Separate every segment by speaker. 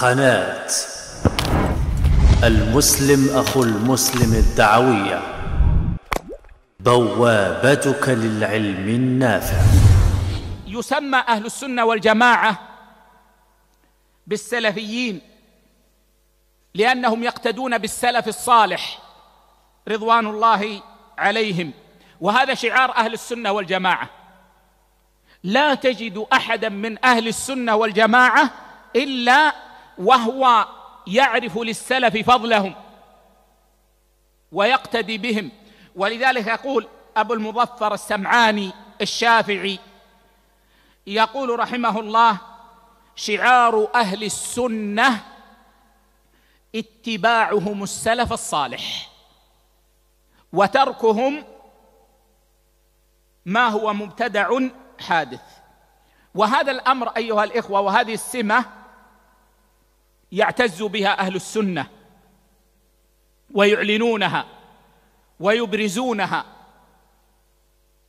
Speaker 1: قناة المسلم أخو المسلم الدعوية بوابتك للعلم النافع يسمى أهل السنة والجماعة بالسلفيين لأنهم يقتدون بالسلف الصالح رضوان الله عليهم وهذا شعار أهل السنة والجماعة لا تجد أحدا من أهل السنة والجماعة إلا وهو يعرف للسلف فضلهم ويقتدي بهم ولذلك يقول ابو المظفر السمعاني الشافعي يقول رحمه الله شعار اهل السنه اتباعهم السلف الصالح وتركهم ما هو مبتدع حادث وهذا الامر ايها الاخوه وهذه السمه يعتز بها اهل السنه ويعلنونها ويبرزونها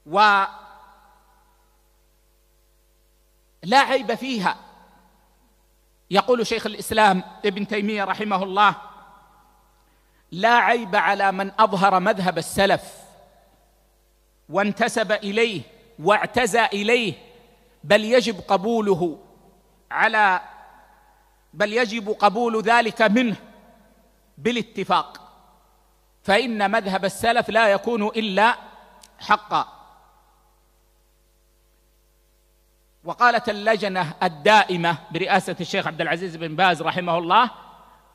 Speaker 1: ولا عيب فيها يقول شيخ الاسلام ابن تيميه رحمه الله لا عيب على من اظهر مذهب السلف وانتسب اليه واعتزى اليه بل يجب قبوله على بل يجب قبول ذلك منه بالاتفاق فان مذهب السلف لا يكون الا حقا وقالت اللجنه الدائمه برئاسه الشيخ عبد العزيز بن باز رحمه الله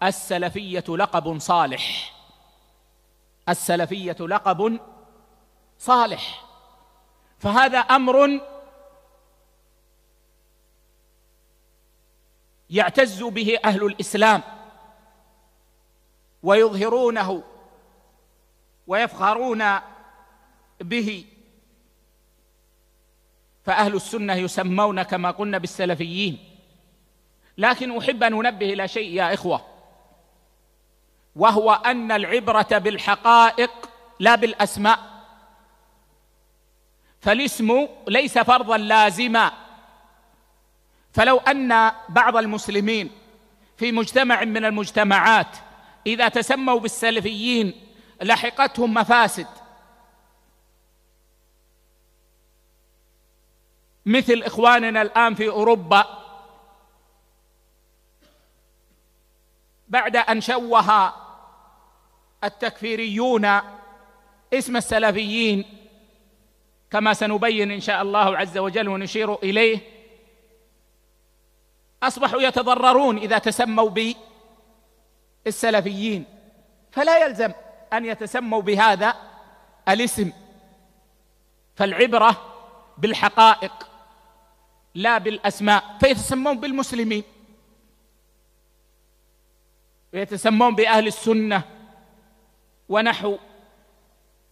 Speaker 1: السلفيه لقب صالح السلفيه لقب صالح فهذا امر يعتز به اهل الاسلام ويظهرونه ويفخرون به فاهل السنه يسمون كما قلنا بالسلفيين لكن احب ان انبه الى شيء يا اخوه وهو ان العبره بالحقائق لا بالاسماء فالاسم ليس فرضا لازما فلو ان بعض المسلمين في مجتمع من المجتمعات اذا تسموا بالسلفيين لحقتهم مفاسد مثل اخواننا الان في اوروبا بعد ان شوه التكفيريون اسم السلفيين كما سنبين ان شاء الله عز وجل ونشير اليه اصبحوا يتضررون اذا تسموا بالسلفيين فلا يلزم ان يتسموا بهذا الاسم فالعبره بالحقائق لا بالاسماء فيتسمون بالمسلمين ويتسمون باهل السنه ونحو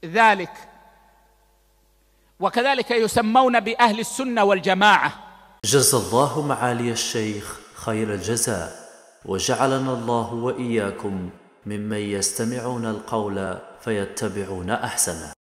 Speaker 1: ذلك وكذلك يسمون باهل السنه والجماعه جزى الله معالي الشيخ خير الجزاء وجعلنا الله واياكم ممن يستمعون القول فيتبعون احسنه